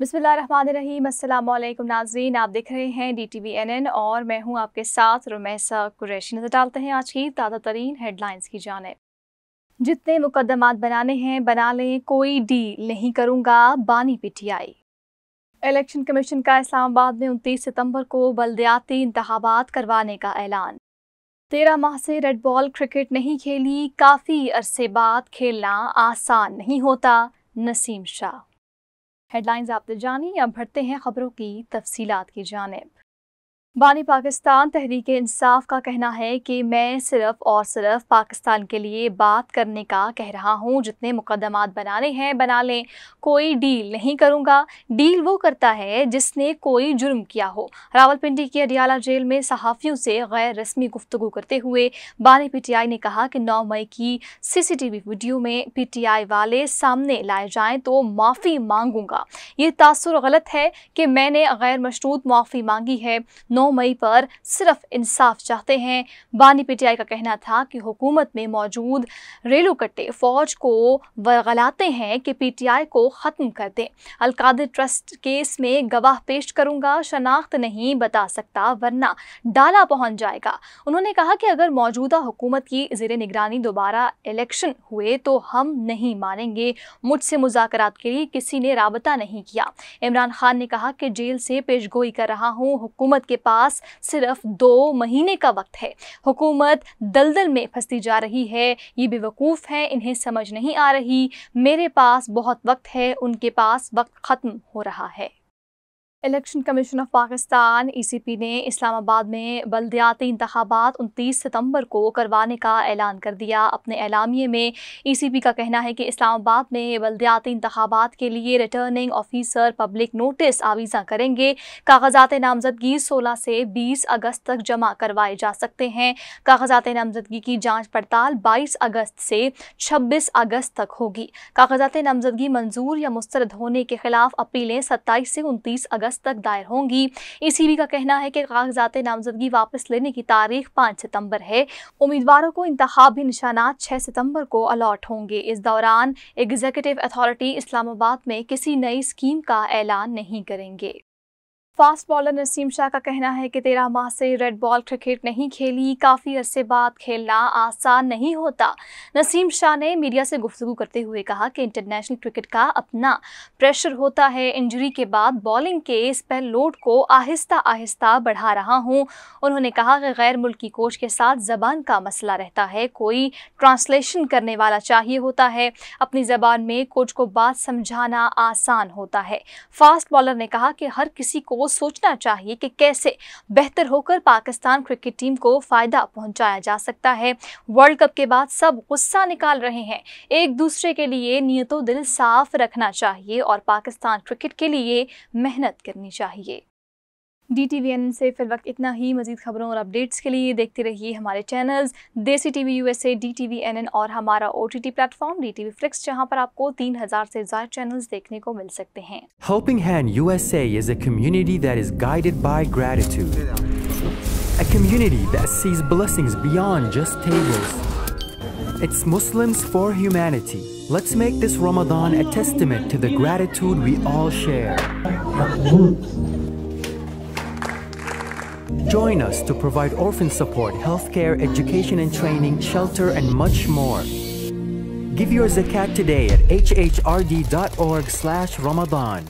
बिसमीम अल्लाम नाजीन आप देख रहे हैं D T V N N और मैं हूँ आपके साथ रुमैसा कुरैशी नज़र डालते हैं आज की ताज़ा तरीन हेडलाइंस की जाने जितने मुकदमात बनाने हैं बना लें कोई डील नहीं करूँगा बानी आई इलेक्शन कमीशन का इस्लामाबाद में उनतीस सितम्बर को बलदयाती इंतबात करवाने का ऐलान तेरह माह से रेड बॉल क्रिकेट नहीं खेली काफ़ी अरसे बाद खेलना आसान नहीं होता नसीम शाह हेडलाइंस आपने जानी अब बढ़ते हैं खबरों की तफसीलात की जानब बानी पाकिस्तान तहरीक इंसाफ का कहना है कि मैं सिर्फ और सिर्फ पाकिस्तान के लिए बात करने का कह रहा हूँ जितने मुकदमात बनाने हैं बना लें कोई डील नहीं करूँगा डील वो करता है जिसने कोई जुर्म किया हो रावलपिंडी की अडियाला जेल में सहाफ़ियों से गैर रस्मी गुफ्तु करते हुए बानी पीटीआई ने कहा कि नौ मई की सीसीटीवी वीडियो में आई वाले सामने लाए जाएँ तो माफ़ी मांगूंगा ये तासर गलत है कि मैंने गैर मशरूत माफ़ी मांगी है नौ 9 मई पर सिर्फ इंसाफ चाहते हैं बानी पीटीआई का कहना था कि हुकूमत में मौजूद रेलू कट्टे फौज को वगलाते हैं कि पीटीआई को ख़त्म कर दें अलकादर ट्रस्ट केस में गवाह पेश करूंगा शनाख्त नहीं बता सकता वरना डाला पहुंच जाएगा उन्होंने कहा कि अगर मौजूदा हुकूमत की जेर निगरानी दोबारा इलेक्शन हुए तो हम नहीं मानेंगे मुझसे मुजाकर के लिए किसी ने रबता नहीं किया इमरान खान ने कहा कि जेल से पेशगोई कर रहा हूँ हुकूमत के पास सिर्फ दो महीने का वक्त है हुकूमत दलदल में फंसती जा रही है ये बेवकूफ़ हैं इन्हें समझ नहीं आ रही मेरे पास बहुत वक्त है उनके पास वक्त ख़त्म हो रहा है Election Commission of Pakistan ECP e ने इस्लामाबाद में बलदियाती इंतबात उनतीस सितंबर को करवाने का ऐलान कर दिया अपने एलामिए में ईसीपी e का कहना है कि इस्लामाबाद में बलदियाती इंतबात के लिए रिटर्निंग ऑफिसर पब्लिक नोटिस आवीज़ा करेंगे कागजात नामजदगी सोलह से बीस अगस्त तक जमा करवाए जा सकते हैं कागजात नामजदगी की जाँच पड़ताल बाईस अगस्त से छब्बीस अगस्त तक होगी कागजात नामजदगी मंजूर या मुस्रद होने के खिलाफ अपीलें सत्ताईस से उनतीस अगस्त अगस्त तक दायर होंगी बी का कहना है कि कागजात नामजदगी वापस लेने की तारीख पाँच सितम्बर है उम्मीदवारों को इंतबी निशाना छः सितम्बर को अलॉट होंगे इस दौरान एग्जीक्यूटिव अथॉरिटी इस्लामाबाद में किसी नई स्कीम का ऐलान नहीं करेंगे फास्ट बॉलर नसीम शाह का कहना है कि तेरह माह से रेड बॉल क्रिकेट नहीं खेली काफ़ी अरसे बाद खेलना आसान नहीं होता नसीम शाह ने मीडिया से गुफ्तु करते हुए कहा कि इंटरनेशनल क्रिकेट का अपना प्रेशर होता है इंजरी के बाद बॉलिंग के इस पर लोड को आहिस्ता आहिस्ता बढ़ा रहा हूँ उन्होंने कहा कि गैर मुल्की कोच के साथ ज़बान का मसला रहता है कोई ट्रांसलेशन करने वाला चाहिए होता है अपनी ज़बान में कोच को बात समझाना आसान होता है फास्ट बॉलर ने कहा कि हर किसी कोच सोचना चाहिए कि कैसे बेहतर होकर पाकिस्तान क्रिकेट टीम को फ़ायदा पहुंचाया जा सकता है वर्ल्ड कप के बाद सब गुस्सा निकाल रहे हैं एक दूसरे के लिए नियतों दिल साफ रखना चाहिए और पाकिस्तान क्रिकेट के लिए मेहनत करनी चाहिए डी टी वी एन से फिर वक्त इतना ही मजीद खबरों और अपडेट्स के लिए देखते रहिए हमारे channels Desi T V U S A D T V N N और हमारा O T T platform D T V Flix जहाँ पर आपको तीन हजार से ज्यादा चैनल देखने को मिल सकते हैं helping hand U S as a community that is guided by gratitude A community that sees blessings beyond just tables. It's Muslims for humanity. Let's make this Ramadan a testament to the gratitude we all share. Join us to provide orphan support, healthcare, education and training, shelter, and much more. Give your zakat today at hhrd.org slash Ramadan.